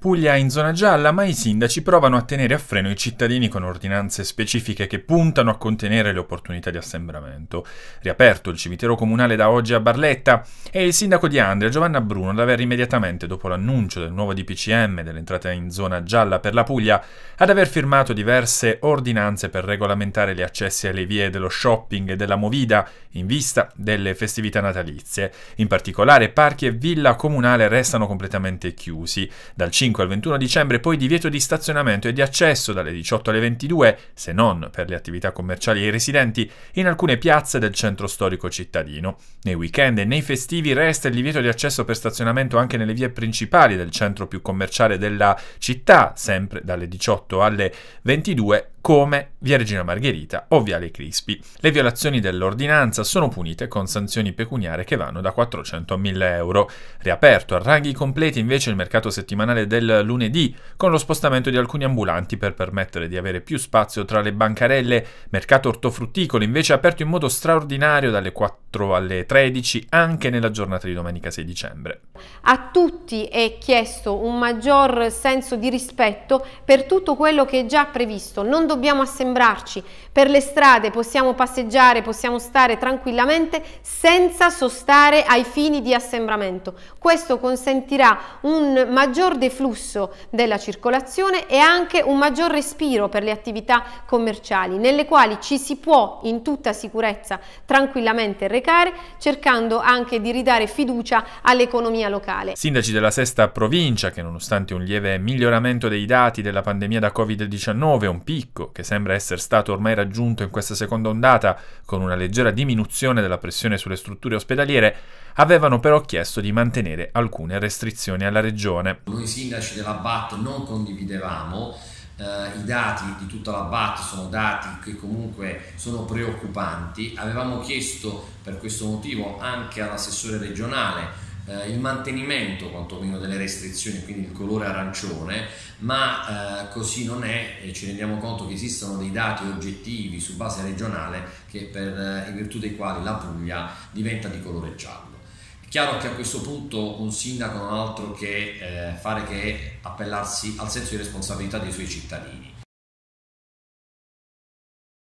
Puglia in zona gialla, ma i sindaci provano a tenere a freno i cittadini con ordinanze specifiche che puntano a contenere le opportunità di assembramento. Riaperto il cimitero comunale da oggi a Barletta e il sindaco di Andria, Giovanna Bruno, ad aver immediatamente dopo l'annuncio del nuovo DPCM dell'entrata in zona gialla per la Puglia, ad aver firmato diverse ordinanze per regolamentare gli accessi alle vie dello shopping e della movida in vista delle festività natalizie. In particolare parchi e villa comunale restano completamente chiusi. Dal 5 25 al 21 dicembre poi divieto di stazionamento e di accesso dalle 18 alle 22, se non per le attività commerciali e i residenti, in alcune piazze del centro storico cittadino. Nei weekend e nei festivi resta il divieto di accesso per stazionamento anche nelle vie principali del centro più commerciale della città, sempre dalle 18 alle 22, come via Regina Margherita o viale Crispi. Le violazioni dell'ordinanza sono punite con sanzioni pecuniarie che vanno da 400 a 1000 euro. Riaperto a ranghi completi invece il mercato settimanale del lunedì, con lo spostamento di alcuni ambulanti per permettere di avere più spazio tra le bancarelle. Mercato ortofrutticolo invece aperto in modo straordinario dalle 14 4 alle 13 anche nella giornata di domenica 6 dicembre. A tutti è chiesto un maggior senso di rispetto per tutto quello che è già previsto, non dobbiamo assembrarci, per le strade possiamo passeggiare, possiamo stare tranquillamente senza sostare ai fini di assembramento. Questo consentirà un maggior deflusso della circolazione e anche un maggior respiro per le attività commerciali, nelle quali ci si può in tutta sicurezza tranquillamente recare comunicare, cercando anche di ridare fiducia all'economia locale. Sindaci della sesta provincia che nonostante un lieve miglioramento dei dati della pandemia da Covid-19, un picco che sembra essere stato ormai raggiunto in questa seconda ondata con una leggera diminuzione della pressione sulle strutture ospedaliere, avevano però chiesto di mantenere alcune restrizioni alla regione. Noi sindaci della BAT non condividevamo eh, i dati di tutta la BAT sono dati che comunque sono preoccupanti. Avevamo chiesto per questo motivo anche all'assessore regionale eh, il mantenimento quantomeno delle restrizioni, quindi il colore arancione, ma eh, così non è e ci rendiamo conto che esistono dei dati oggettivi su base regionale che per, eh, in virtù dei quali la Puglia diventa di colore giallo. Chiaro che a questo punto un sindaco non ha altro che eh, fare che appellarsi al senso di responsabilità dei suoi cittadini.